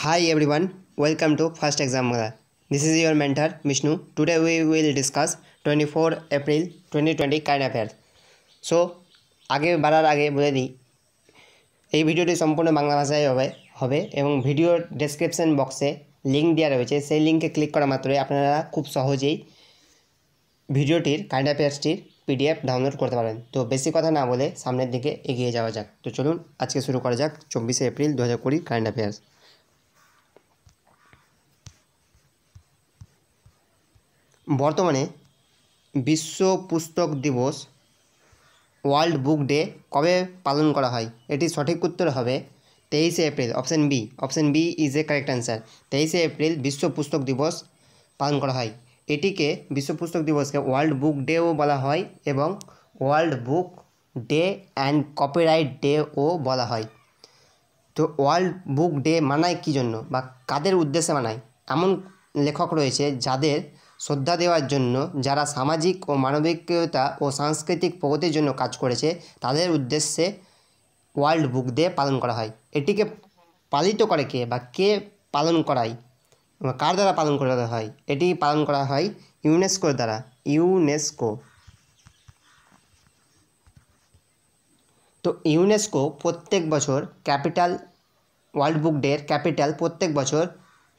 Hi everyone, welcome to First Exam This is your mentor Vishnu. Today we will discuss 24 April 2020 kind of health. So, আগে বাড়ার আগে বলে দিই এই ভিডিওটি সম্পূর্ণ বাংলা ভাষায় হবে হবে এবং ভিডিও ডেসক্রিপশন বক্সে লিঙ্ক দেওয়া রয়েছে সেই লিঙ্কে ক্লিক করা মাত্রই আপনারা খুব সহজেই ভিডিওটির কাইন্ড অফ পিডিএফ ডাউনলোড করতে পারেন তো বেশি কথা না বলে সামনের দিকে এগিয়ে যাওয়া যাক তো চলুন আজকে শুরু করা যাক চব্বিশে এপ্রিল দু হাজার কুড়ি কারেন্ট অ্যাফেয়ার্স বর্তমানে বিশ্ব পুস্তক দিবস ওয়ার্ল্ড বুক ডে কবে পালন করা হয় এটি সঠিক উত্তর হবে তেইশে April option B option B is a correct answer তেইশে এপ্রিল বিশ্ব পুস্তক দিবস পালন করা হয় এটিকে বিশ্ব পুস্তক দিবসকে ওয়ার্ল্ড বুক ডেও বলা হয় এবং world book day and copyright ডেও বলা হয় তো ওয়ার্ল্ড বুক ডে মানায় কী জন্য বা কাদের উদ্দেশ্যে মানায় এমন লেখক রয়েছে যাদের শ্রদ্ধা দেওয়ার জন্য যারা সামাজিক ও মানবিকতা ও সাংস্কৃতিক প্রগতির জন্য কাজ করেছে তাদের উদ্দেশ্যে ওয়ার্ল্ড বুক ডে পালন করা হয় এটিকে পালিত করে কে বা কে পালন করায় কার দ্বারা পালন করা হয় এটি পালন করা হয় ইউনেস্কোর দ্বারা ইউনেস্কো তো ইউনেস্কো প্রত্যেক বছর ক্যাপিটাল ওয়ার্ল্ড বুক ডের ক্যাপিটাল প্রত্যেক বছর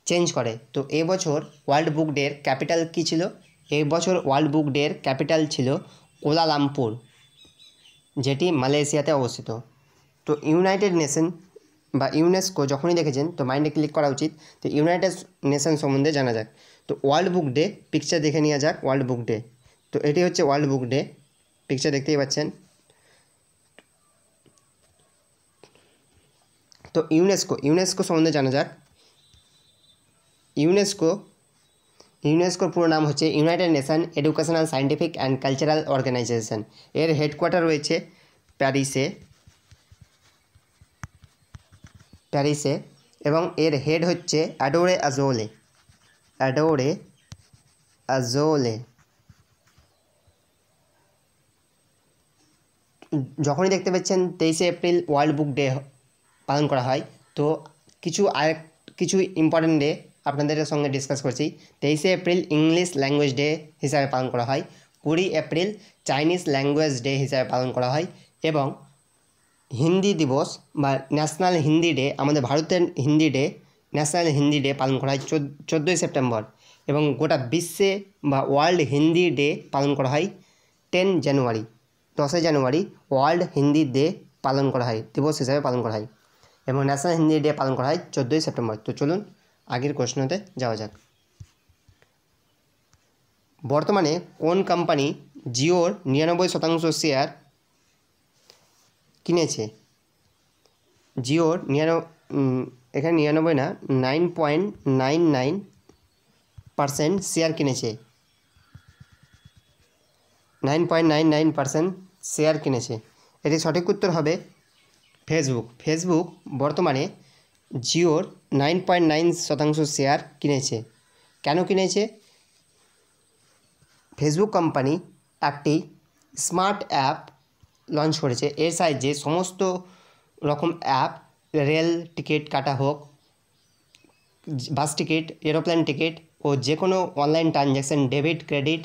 চেঞ্জ করে তো এবছর ওয়ার্ল্ড বুক ডে এর ক্যাপিটাল কি ছিল এবছর ওয়ার্ল্ড বুক ডে এর ক্যাপিটাল ছিল কোলালামপুর যেটি মালয়েশিয়াতে অবস্থিত তো ইউনাইটেড নেশন বা ইউনেস্কো যখনই দেখেন তো মাইন্ডে ক্লিক করা উচিত তো ইউনাইটেড নেশন সম্বন্ধে জানা যাক তো ওয়ার্ল্ড বুক ডে পিকচার দেখে নেওয়া যাক ওয়ার্ল্ড বুক ডে তো এটাই হচ্ছে ওয়ার্ল্ড বুক ডে পিকচার দেখতেই যাচ্ছেন তো ইউনেস্কো ইউনেস্কো সম্বন্ধে জানা যাক ইউনেস্কো ইউনেস্কোর পুরো নাম হচ্ছে united nation educational scientific and cultural organisation এর হেডকোয়ার্টার রয়েছে প্যারিসে প্যারিসে এবং এর হেড হচ্ছে অ্যাডোরে আজোলে অ্যাডোরে আজোলে যখনই দেখতে পাচ্ছেন তেইশে এপ্রিল ওয়ার্ল্ড বুক ডে পালন করা হয় তো কিছু আর কিছু ইম্পর্টেন্ট ডে আপনাদের সঙ্গে ডিসকাস করছি তেইশে এপ্রিল ইংলিশ ল্যাঙ্গুয়েজ ডে হিসাবে পালন করা হয় কুড়ি এপ্রিল চাইনিজ ল্যাঙ্গুয়েজ ডে হিসাবে পালন করা হয় এবং হিন্দি দিবস বা ন্যাশনাল হিন্দি ডে আমাদের ভারতের Hindi day national Hindi day পালন করা হয় চোদ্দোই সেপ্টেম্বর এবং গোটা বিশ্বে বা ওয়ার্ল্ড হিন্দি ডে পালন করা হয় টেন জানুয়ারি দশই জানুয়ারি ওয়ার্ল্ড হিন্দি ডে পালন করা হয় দিবস হিসাবে পালন করা হয় এবং ন্যাশনাল হিন্দি ডে পালন করা হয় চোদ্দোই সেপ্টেম্বর তো চলুন আগের প্রশ্নতে যাওয়া যাক বর্তমানে কোন কোম্পানি জিওর নিরানব্বই শতাংশ শেয়ার কিনেছে জিওর নিরানব্বই এখানে নিরানব্বই না nine point nine nine percent share কিনেছে nine point nine nine percent share কিনেছে এটি সঠিক উত্তর হবে ফেসবুক ফেসবুক বর্তমানে জিওর নাইন পয়েন্ট নাইন শতাংশ শেয়ার কিনেছে কেন কিনেছে ফেসবুক কোম্পানি একটি স্মার্ট অ্যাপ লঞ্চ করেছে এর সাহায্যে সমস্ত রকম অ্যাপ রেল টিকিট কাটা হোক বাস টিকিট এরোপ্লেন টিকিট ও যে কোনো online transaction debit credit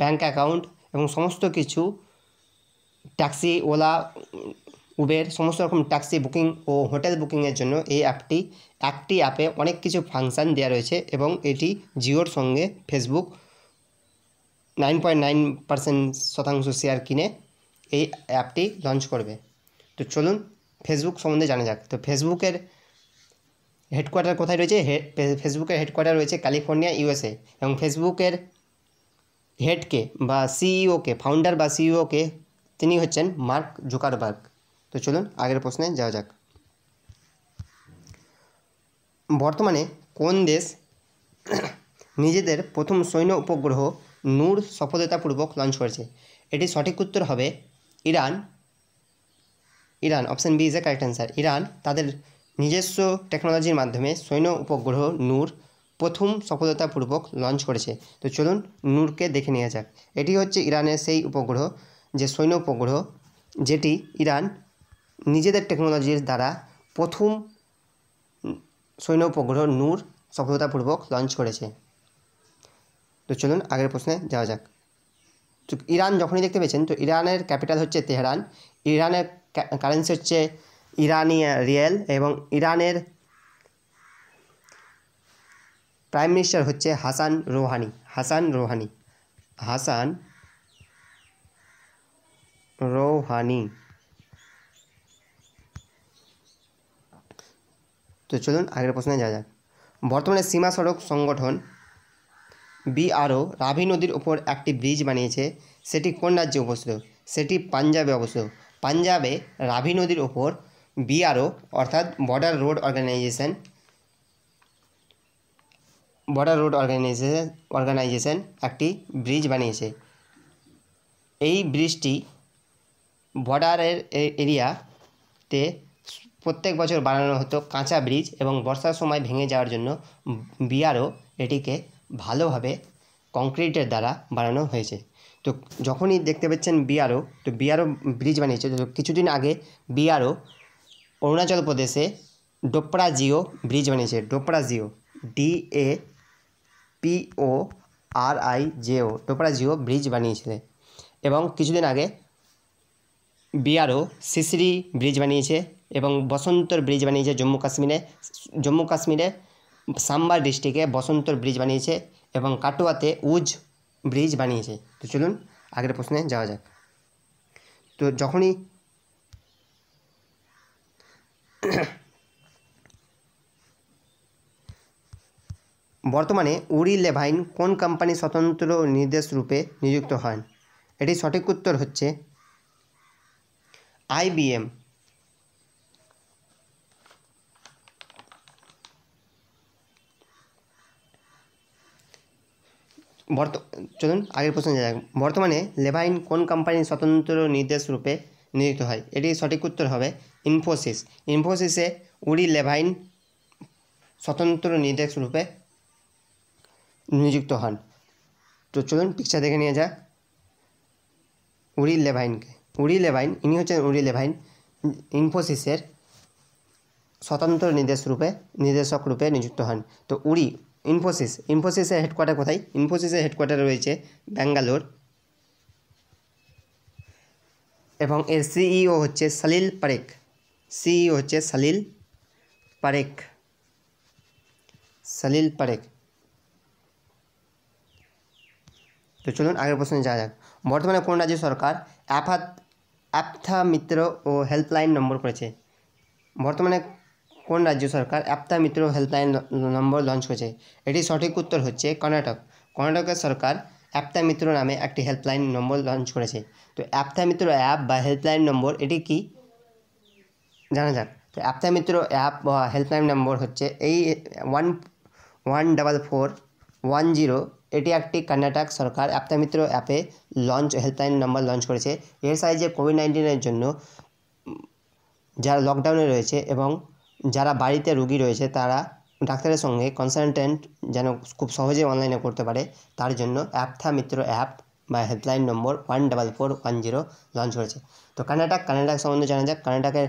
bank account এবং সমস্ত কিছু ট্যাক্সি ওলা উবের সমস্ত রকম ট্যাক্সি বুকিং ও হোটেল বুকিংয়ের জন্য এই অ্যাপটি একটি অ্যাপে অনেক কিছু ফাংশান দেওয়া রয়েছে এবং এটি জিওর সঙ্গে Facebook nine point nine percent শতাংশ শেয়ার কিনে এই অ্যাপটি লঞ্চ করবে তো চলুন ফেসবুক সম্বন্ধে জানা যাক তো ফেসবুকের হেডকোয়ার্টার কোথায় রয়েছে ফেসবুকের হেডকোয়ার্টার রয়েছে ক্যালিফোর্নিয়া ইউএসএ এবং ফেসবুকের হেডকে বা সিইওকে e ফাউন্ডার বা সিইওকে e তিনি হচ্ছেন মার্ক জুকারবার্গ তো চলুন আগের প্রশ্নে যাওয়া যাক বর্তমানে কোন দেশ নিজেদের প্রথম সৈন্য উপগ্রহ নূর সফলতাপূর্বক লঞ্চ করেছে এটি সঠিক উত্তর হবে Iran Iran option B is a correct answer Iran তাদের নিজস্ব টেকনোলজির মাধ্যমে সৈন্য উপগ্রহ নূর প্রথম সফলতাপূর্বক লঞ্চ করেছে তো চলুন নূরকে দেখে নেওয়া যাক এটি হচ্ছে ইরানের সেই উপগ্রহ যে সৈন্য উপগ্রহ যেটি ইরান নিজেদের টেকনোলজির দ্বারা প্রথম সৈন্য উপগ্রহ নূর সফলতাপূর্বক লঞ্চ করেছে তো চলুন আগের প্রশ্নে যাওয়া যাক তো ইরান যখনই দেখতে পেয়েছেন তো ইরানের ক্যাপিটাল হচ্ছে তেহরান ইরানের কারেন্সি হচ্ছে ইরানি রিয়েল এবং ইরানের প্রাইম মিনিস্টার হচ্ছে হাসান রোহানি হাসান রোহানি হাসান রোহানি তো চলুন আগের প্রশ্নে যাওয়া যাক বর্তমানে সীমা সড়ক সংগঠন বিআরও রাভি নদীর ওপর একটি ব্রিজ বানিয়েছে সেটি কোন রাজ্যে অবস্থিত সেটি পাঞ্জাবে অবস্থিত পাঞ্জাবে রাভি নদীর ওপর বিআরও অর্থাৎ border road organisation border road organisation organisation একটি ব্রিজ বানিয়েছে এই ব্রিজটি বর্ডারের এরিয়াতে প্রত্যেক বছর বানানো হতো কাঁচা ব্রিজ এবং বর্ষার সময় ভেঙে যাওয়ার জন্য বিয়ারও এটিকে ভালোভাবে কংক্রিটের দ্বারা বানানো হয়েছে তো যখনই দেখতে পাচ্ছেন বিয়ারও তো বিয়ারও ব্রিজ বানিয়েছে তো কিছুদিন আগে বিয়ারও অরুণাচল প্রদেশে ডোপরাজিও ব্রিজ বানিয়েছে ডোপরাজিও D A P O R I J O ডোপরাজিও ব্রিজ বানিয়েছিলেন এবং কিছুদিন আগে বিয়ারও সিসিরি ব্রিজ বানিয়েছে এবং বসন্তর ব্রিজ বানিয়েছে জম্মু কাশ্মীরে জম্মু কাশ্মীরে সাম্বার ডিস্ট্রিক্টে বসন্তর ব্রিজ বানিয়েছে এবং কাটোয়াতে উজ ব্রিজ বানিয়েছে তো চলুন আগের প্রশ্নে যাওয়া যাক তো যখনই বর্তমানে উরি লেভাইন কোন কোম্পানি স্বতন্ত্র নির্দেশ রূপে নিযুক্ত হন এটি সঠিক উত্তর হচ্ছে আইবিএম বর্ত চলুন আগের প্রশ্ন যাক বর্তমানে লেভাইন কোন কোম্পানির স্বতন্ত্র নির্দেশ রূপে নিযুক্ত হয় এটি সঠিক উত্তর হবে ইনফোসিস ইনফোসিসে উড়ি লেভাইন স্বতন্ত্র নির্দেশ রূপে নিযুক্ত হন তো চলুন পিকচার দেখে নিয়ে যা উড়ি লেভাইনকে উড়ি লেভাইন ইনি হচ্ছেন উড়ি লেভাইন ইনফোসিসের স্বতন্ত্র নির্দেশ রূপে নির্দেশক রূপে নিযুক্ত হন তো উড়ি ইনফোসিস ইনফোসিসের হেডকোয়ার্টার কোথায় ইনফোসিসের হেডকোয়ার্টার রয়েছে ব্যাঙ্গালোর এবং এর সিইও e হচ্ছে সালিল পারেক সিইও হচ্ছে সালিল পারেক সালিল পারেক তো চলুন আগের প্রশ্নে যাওয়া যাক বর্তমানে কোন রাজ্য সরকার অ্যাপাত অ্যাপথা মিত্র ও হেল্পলাইন নম্বর করেছে বর্তমানে কোন রাজ্য সরকার আপ্তা মিত্র হেল্পলাইন নম্বর লঞ্চ করেছে এটি সঠিক উত্তর হচ্ছে কর্ণাটক কর্ণাটকের সরকার অ্যাপ্তা মিত্র নামে একটি হেল্পলাইন নম্বর লঞ্চ করেছে তো অ্যাপ্তা মিত্র অ্যাপ বা হেল্পলাইন নম্বর এটি কি জানা যাক তো অ্যাপ্তা মিত্র অ্যাপ বা হেল্পলাইন নম্বর হচ্ছে এই one one double four one zero এটি একটি কর্ণাটক সরকার অ্যাপ্তা মিত্র অ্যাপে লঞ্চ হেল্পলাইন নম্বর লঞ্চ করেছে এর সাহায্যে কোভিড নাইন্টিনের জন্য যারা লকডাউনে রয়েছে এবং যারা বাড়িতে রুগী রয়েছে তারা ডাক্তারের সঙ্গে কনসালটেন্ট যেন খুব সহজে অনলাইনে করতে পারে তার জন্য অ্যাপথা মিত্র অ্যাপ বা হেল্পলাইন নম্বর one double four one zero launch হয়েছে তো কর্ণাটক কর্ণাটক সম্বন্ধে জানা যাক কর্ণাটকের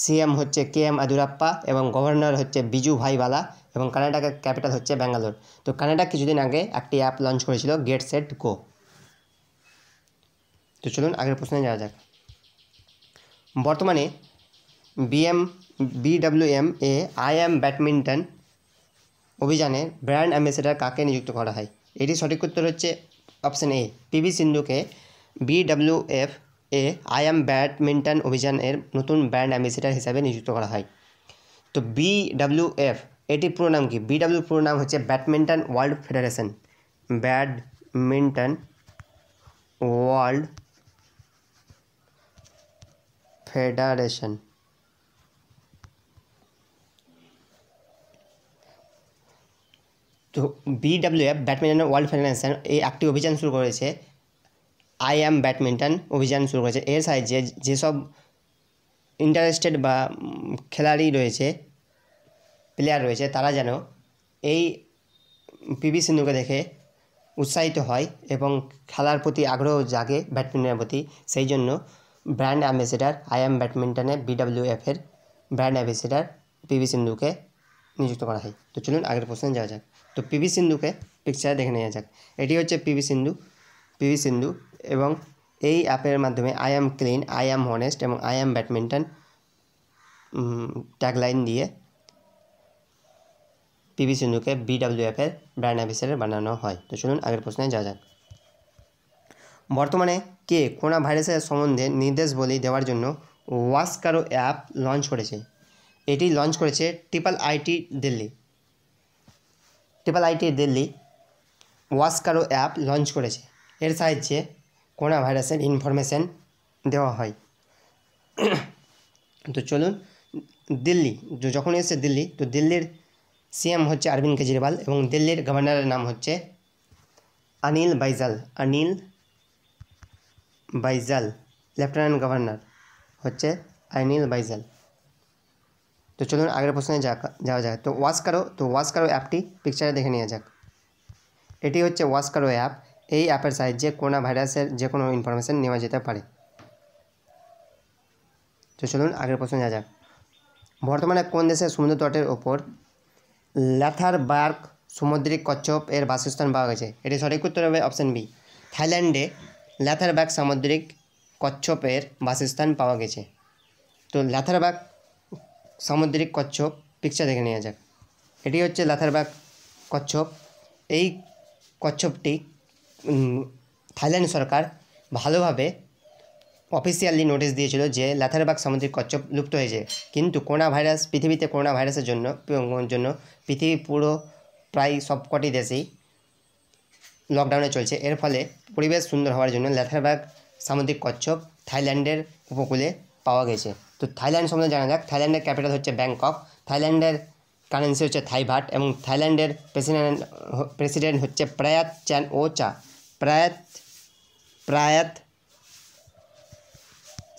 সিএম হচ্ছে কে এম আদুরাপ্পা এবং গভর্নর হচ্ছে বিজু ভাইওয়ালা এবং কর্ণাটকের ক্যাপিটাল হচ্ছে ব্যাঙ্গালোর তো কর্ণাটক কিছুদিন আগে একটি অ্যাপ লঞ্চ করেছিল গেট সেট গো তো চলুন আগের প্রশ্নে জানা যাক বর্তমানে B M B W M A I am badminton অভিযানে ব্র্যান্ড অ্যাম্বাসেডার কাকে নিযুক্ত করা হয় এটি সঠিক উত্তর হচ্ছে অপশান এ পিভি সিন্ধুকে B W F A I am badminton অভিযানের নতুন ব্র্যান্ড অ্যাম্বাসেডার হিসাবে নিযুক্ত করা হয় তো বি ডব্লিউ এফ এটির পুরো নাম কি বি ডব্লিউ পুরো নাম হচ্ছে badminton world federation badminton world federation তো বিডাব্লিউএফ ব্যাডমিন্টনের ওয়ার্ল্ড ফেডারেশন এই একটি অভিযান শুরু করেছে আই অ্যাম ব্যাডমিন্টন অভিযান শুরু করেছে এর সাহায্যে যেসব ইন্টারেস্টেড বা খেলাড়ি রয়েছে প্লেয়ার রয়েছে তারা যেন এই পিভি সিন্ধুকে দেখে উৎসাহিত হয় এবং খেলার প্রতি আগ্রহ জাগে ব্যাডমিন্টনের প্রতি সেই জন্য ব্র্যান্ড অ্যাম্বাসেডার আই এম ব্যাডমিন্টনে বিডাব্লিউএফের ব্র্যান্ড অ্যাম্বাসেডার পিভি সিন্ধুকে নিযুক্ত করা হয় তো চলুন আগের প্রশ্নে যাওয়া যাক তো পিভি সিন্ধুকে পিকচারে দেখে নেওয়া যাক এটি হচ্ছে পিভি সিন্ধু পিভি সিন্ধু এবং এই অ্যাপের মাধ্যমে I am clean I am honest এবং আই অ্যাম ব্যাডমিন্টন ট্যাগলাইন দিয়ে পিভি সিন্ধুকে বিডাব্লিউএফের ব্র্যান্ড অ্যাম্বাসেডার বানানো হয় তো চলুন আগের প্রশ্নে যা যাক বর্তমানে কে কোনা ভাইরাসের সম্বন্ধে নির্দেশাবলী দেওয়ার জন্য ওয়াসকারো অ্যাপ লঞ্চ করেছে এটি লঞ্চ করেছে triple IT Delhi triple IT Delhi ওয়াস্কারো অ্যাপ লঞ্চ করেছে এর সাহায্যে করোনা ভাইরাসের ইনফরমেশান দেওয়া হয় তো চলুন দিল্লি যখন এসে দিল্লি তো দিল্লির সিএম হচ্ছে অরবিন্দ কেজরিওয়াল এবং দিল্লির গভর্নরের নাম হচ্ছে অনিল বাইজাল অনিল বাইজাল লেফটেন্যান্ট গভর্নর হচ্ছে অনিল বাইজাল তো চলুন আগের প্রশ্নে যাওয়া যায় তো ওয়াসকারো তো ওয়াসকারো অ্যাপটি পিকচারে দেখে নিয়ে যাক এটি হচ্ছে ওয়াসকারো অ্যাপ এই অ্যাপের সাহায্যে করোনা ভাইরাসের যে কোনো ইনফরমেশান নেওয়া যেতে পারে তো চলুন আগের প্রশ্নে যাওয়া যাক বর্তমানে কোন দেশের সমুদ্র তটের ওপর ল্যাথার বার্ক সামুদ্রিক কচ্ছপ এর বাসস্থান পাওয়া গেছে এটি সঠিক উত্তর হবে অপশান বি থাইল্যান্ডে ল্যাথারবাগ সামুদ্রিক কচ্ছপের বাসস্থান পাওয়া গেছে তো ল্যাথারবাগ সামুদ্রিক কচ্ছপ পিকচার দেখে নেওয়া যাক এটি হচ্ছে লাথারবাগ কচ্ছপ এই কচ্ছপটি থাইল্যান্ড সরকার ভালোভাবে অফিসিয়ালি নোটিশ দিয়েছিল যে লাথারবাগ সামুদ্রিক কচ্ছপ লুপ্ত হয়েছে কিন্তু করোনা ভাইরাস পৃথিবীতে করোনা ভাইরাসের জন্য জন্য পৃথিবী পুরো প্রায় সবকটি দেশেই লকডাউনে চলছে এর ফলে পরিবেশ সুন্দর হওয়ার জন্য লেথারবাগ সামুদ্রিক কচ্ছপ থাইল্যান্ডের উপকূলে পাওয়া গেছে তো থাইল্যান্ড সম্বন্ধে জানা যাক থাইল্যান্ডের ক্যাপিটাল হচ্ছে ব্যাংকক থাইল্যান্ডের কারেন্সি হচ্ছে থাইভাট এবং থাইল্যান্ডের প্রেসিডেন্ট প্রেসিডেন্ট হচ্ছে প্রায়াত চ্যান ও চা প্রায়াত প্রায়াত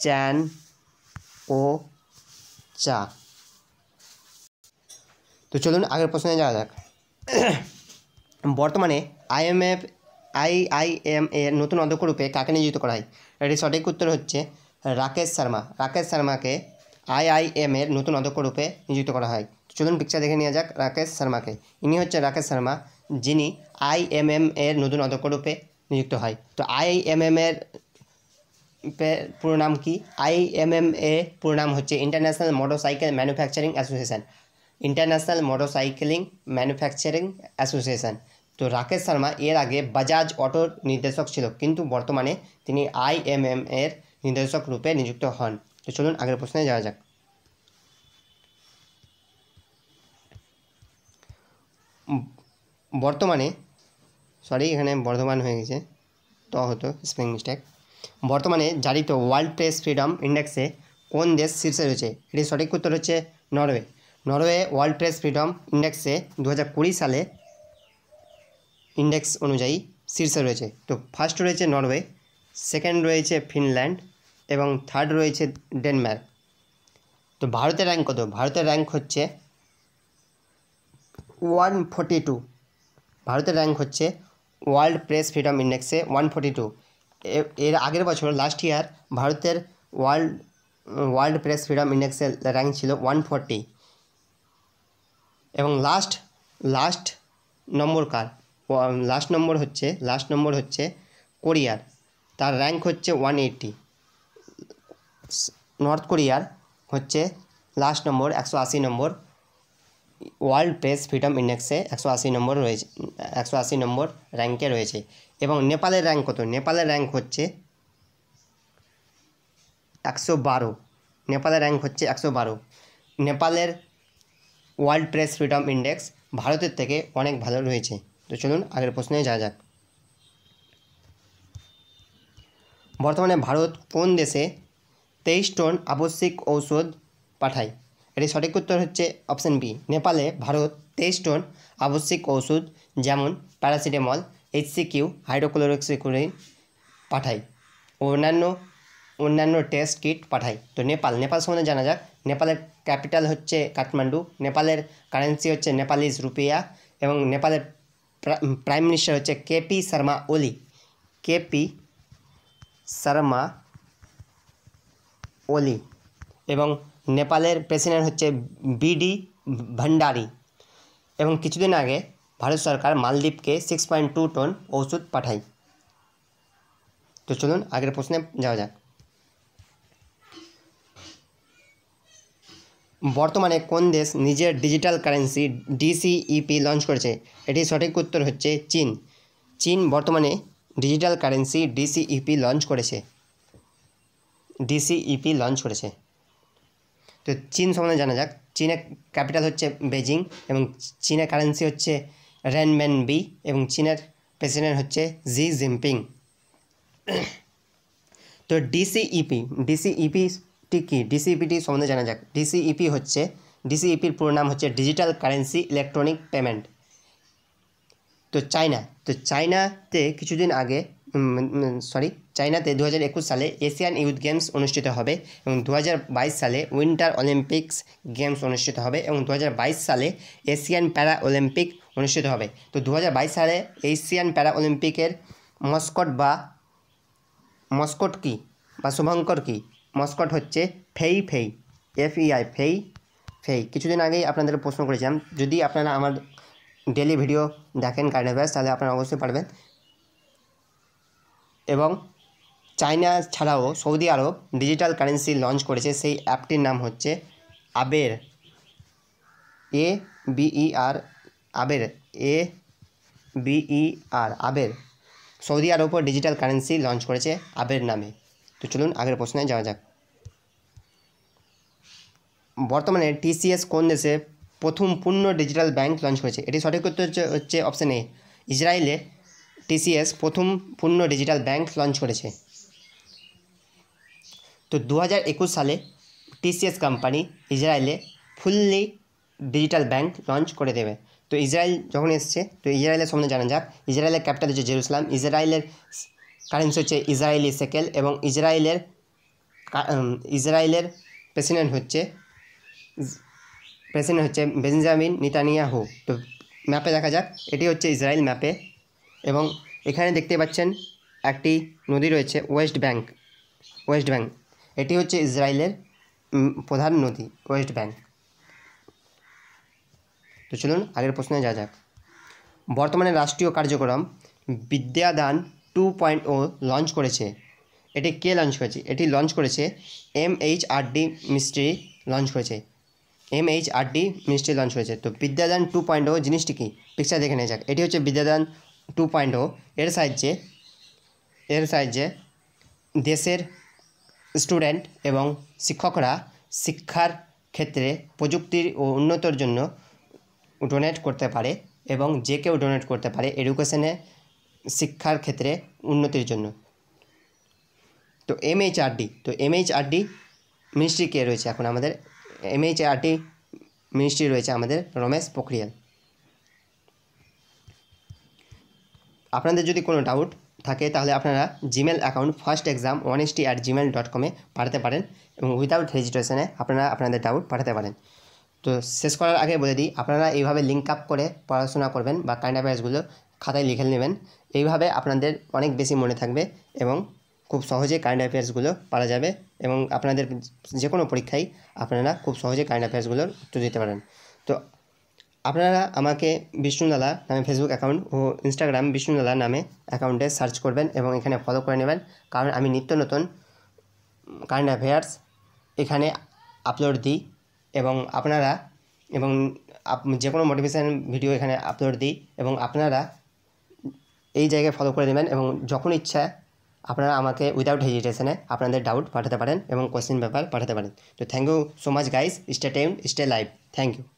চ্যান ও চা তো চলুন আগের প্রশ্নে যাওয়া যাক বর্তমানে আইএমএফ আইআইএমএ নতুন অধ্যক্ষরূপে কাকে নিয়োজিত করা হয় এটি সঠিক উত্তর হচ্ছে রাকেশ শর্মা রাকেশ শর্মাকে আইআইএম এর নতুন অধ্যক্ষ রূপে নিযুক্ত করা হয় চলুন পিকচার দেখে নেওয়া যাক রাকেশ শর্মাকে ইনি হচ্ছে রাকেশ শর্মা যিনি আইএমএম এর নতুন অধ্যক্ষ রূপে নিযুক্ত হয় তো আইএমএম এর পুরো নাম কি আইএমএম এ পুরো নাম হচ্ছে international motorcycle manufacturing association international motorcycling manufacturing association তো রাকেশ শর্মা এর আগে বাজাজ অটোর নির্দেশক ছিল কিন্তু বর্তমানে তিনি আইএমএম এর নির্দেশক রূপে নিযুক্ত হন তো চলুন আগের প্রশ্নে যাওয়া যাক বর্তমানে সরি এখানে বর্ধমান হয়ে গেছে ত হতো স্পেলিং মিস্টেক বর্তমানে জারিত ওয়ার্ল্ড প্রেস ফ্রিডম ইন্ডেক্সে কোন দেশ শীর্ষে রয়েছে এটি সঠিক উত্তর হচ্ছে Norway Norway world press freedom ইন্ডেক্সে দু সালে ইন্ডেক্স অনুযায়ী শীর্ষে রয়েছে তো ফার্স্ট রয়েছে নরওয়ে সেকেন্ড রয়েছে ফিনল্যান্ড এবং থার্ড রয়েছে ডেনমার্ক তো ভারতের র্যাঙ্ক কত ভারতের র্যাঙ্ক হচ্ছে ওয়ান ফোর্টি টু ভারতের র্যাঙ্ক হচ্ছে ওয়ার্ল্ড প্রেস ফ্রিডম ইন্ডেক্সে ওয়ান ফোর্টি টু এর আগের বছর লাস্ট ইয়ার ভারতের ওয়ার্ল্ড ওয়ার্ল্ড প্রেস ফ্রিডম ইন্ডেক্সের র্যাঙ্ক ছিল ওয়ান ফোর্টি এবং লাস্ট লাস্ট নম্বর কার লাস্ট নম্বর হচ্ছে লাস্ট নম্বর হচ্ছে কোরিয়ার তার র্যাঙ্ক হচ্ছে ওয়ান এইট্টি নর্থ কোরিয়ার হচ্ছে লাস্ট নম্বর একশো আশি নম্বর ওয়ার্ল্ড প্রেস ফ্রিডম ইন্ডেক্সে একশো আশি নম্বর রয়েছে একশো আশি নম্বর র্যাঙ্কে রয়েছে এবং নেপালের র্যাঙ্ক কত নেপালের র্যাঙ্ক হচ্ছে একশো বারো নেপালের র্যাঙ্ক হচ্ছে একশো বারো নেপালের ওয়ার্ল্ড প্রেস ফ্রিডম ইন্ডেক্স ভারতের থেকে অনেক ভালো রয়েছে তো চলুন আগের প্রশ্নে যা যাক বর্তমানে ভারত কোন দেশে তেইশ টন আবশ্যিক ঔষধ পাঠায় এটি সঠিক উত্তর হচ্ছে অপশান বি নেপালে ভারত তেইশ টন আবশ্যিক ওষুধ যেমন প্যারাসিটামল এইচসিকিউ হাইড্রোক্লোরোক্সিকুরিন পাঠায় অন্যান্য অন্যান্য টেস্ট কিট পাঠায় তো নেপাল নেপাল সম্বন্ধে জানা যাক নেপালের ক্যাপিটাল হচ্ছে কাঠমান্ডু নেপালের কারেন্সি হচ্ছে নেপালিজ রুপিয়া এবং নেপালের প্রাইম মিনিস্টার হচ্ছে কেপি শর্মা ওলি কেপি শর্মা ওলি এবং নেপালের প্রেসিডেন্ট হচ্ছে বিডি ভান্ডারি এবং কিছুদিন আগে ভারত সরকার মালদ্বীপকে সিক্স পয়েন্ট টু টন ওষুধ পাঠায় তো চলুন আগের প্রশ্নে যাওয়া যাক বর্তমানে কোন দেশ নিজের ডিজিটাল কারেন্সি ডিসিইপি লঞ্চ করেছে এটির সঠিক উত্তর হচ্ছে চীন চীন বর্তমানে ডিজিটাল কারেন্সি ডিসিইপি লঞ্চ করেছে ডিসিইপি লঞ্চ করেছে তো চীন সম্বন্ধে জানা যাক চীনের ক্যাপিটাল হচ্ছে বেজিং এবং চীনের কারেন্সি হচ্ছে রেনম্যান বি এবং চীনের প্রেসিডেন্ট হচ্ছে জি জিনপিং তো ডিসিইপি ডিসিইপিটি কী ডিসিইপিটি সম্বন্ধে জানা যাক ডিসিইপি হচ্ছে ডিসিইপির পুরো নাম হচ্ছে ডিজিটাল কারেন্সি ইলেকট্রনিক পেমেন্ট তো চায়না তো চায়নাতে কিছুদিন আগে সরি চায়নাতে দু সালে এশিয়ান ইউথ গেমস অনুষ্ঠিত হবে এবং দু সালে উইন্টার অলিম্পিক্স গেমস অনুষ্ঠিত হবে এবং দু সালে এশিয়ান প্যারা অলিম্পিক অনুষ্ঠিত হবে তো দু সালে এশিয়ান প্যারা অলিম্পিকের মস্কট বা মস্কট কি বা শুভঙ্কর কি মস্কট হচ্ছে Fei Fei F E I e Fei Fei কিছুদিন আগেই আপনাদের প্রশ্ন করেছিলাম যদি আপনারা আমার ডেলি ভিডিও দেখেন কারেন্ট অ্যাফেয়ার্স তাহলে আপনারা অবশ্যই পারবেন এবং চায়না ছাড়াও Saudi Arab digital currency launch করেছে সেই অ্যাপটির নাম হচ্ছে Aber A B E R Aber A B E R Aber Saudi আরবও ডিজিটাল কারেন্সি লঞ্চ করেছে আবের নামে তো চলুন আগের প্রশ্নে যাওয়া যাক বর্তমানে টিসিএস কোন দেশে প্রথম পূর্ণ ডিজিটাল ব্যাংক লঞ্চ করেছে এটি সঠিক উত্তর হচ্ছে অপশান এ ইসরায়েলে টিসিএস প্রথম পূর্ণ ডিজিটাল ব্যাংক লঞ্চ করেছে তো দু সালে টিসিএস কোম্পানি ইসরায়েলে ফুললি ডিজিটাল ব্যাংক লঞ্চ করে দেবে তো ইসরায়েল যখন এসছে তো ইসরায়েলের সম্বন্ধে জানা যাক ইসরায়েলের ক্যাপিটাল হচ্ছে জেরুসালাম ইসরায়েলের কারেন্সি হচ্ছে ইসরায়েলি সেকেল এবং ইসরায়েলের ইসরায়েলের প্রেসিডেন্ট হচ্ছে প্রেসিডেন্ট হচ্ছে বেঞ্জামিন নিতানিয়াহু তো ম্যাপে দেখা যাক এটি হচ্ছে ইসরায়েল ম্যাপে এবং এখানে দেখতে পাচ্ছেন একটি নদী রয়েছে ওয়েস্ট ব্যাঙ্ক ওয়েস্ট ব্যাঙ্ক এটি হচ্ছে ইসরায়েলের প্রধান নদী ওয়েস্ট ব্যাঙ্ক তো চলুন আগের প্রশ্নে যা যাক বর্তমানে রাষ্ট্রীয় কার্যক্রম বিদ্যাদান টু পয়েন্ট ও লঞ্চ করেছে এটি কে লঞ্চ করেছে এটি লঞ্চ করেছে M H R D ministry launch করেছে M R D ministry launch হয়েছে তো বিদ্যাদান টু পয়েন্ট ও জিনিসটি কী পিকচার দেখে নিয়ে যাক এটি হচ্ছে বিদ্যাদান টু পয়েন্ট ও এর সাহায্যে এর সাহায্যে দেশের স্টুডেন্ট এবং শিক্ষকরা শিক্ষার ক্ষেত্রে প্রযুক্তির ও উন্নতর জন্য ডোনেট করতে পারে এবং যে কেউ ডোনেট করতে পারে এডুকেশনে শিক্ষার ক্ষেত্রে উন্নতির জন্য তো এমএইচআরডি তো এমএইচআরডি মিনিস্ট্রি কে রয়েছে এখন আমাদের এমএইচআরটি মিনিস্ট্রি রয়েছে আমাদের রমেশ পোখরিয়াল আপনাদের যদি কোনো ডাউট থাকে তাহলে আপনারা Gmail account first exam one ST at Gmail dot কমে পাঠাতে পারেন এবং উইদাউট রেজিস্ট্রেশনে আপনারা আপনাদের ডাউট পাঠাতে পারেন তো শেষ করার আগে বলে দিই আপনারা এইভাবে লিঙ্ক আপ করে পড়াশোনা করবেন বা কারেন্ট অ্যাফেয়ার্সগুলো খাতায় লিখে নেবেন এইভাবে আপনাদের অনেক বেশি মনে থাকবে এবং খুব সহজে কারেন্ট অ্যাফেয়ার্সগুলো পারা যাবে এবং আপনাদের যে কোনো পরীক্ষায় আপনারা খুব সহজে কারেন্ট অ্যাফেয়ার্সগুলোর উত্তর দিতে পারেন তো আপনারা আমাকে বিষ্ণুদালা নামে ফেসবুক অ্যাকাউন্ট ও ইনস্টাগ্রাম বিষ্ণুদালা নামে অ্যাকাউন্টে সার্চ করবেন এবং এখানে ফলো করে নেবেন কারণ আমি নিত্য নতুন কারেন্ট অ্যাফেয়ার্স এখানে আপলোড দিই এবং আপনারা এবং যে কোনো মোটিভেশান ভিডিও এখানে আপলোড দিই এবং আপনারা এই জায়গায় ফলো করে নেবেন এবং যখন ইচ্ছা আপনারা আমাকে উইদাউট হেজিটেশনে আপনাদের ডাউট পাঠাতে পারেন এবং কোশ্চেন পেপার পাঠাতে পারেন তো thank you so much guys stay tame stay live thank you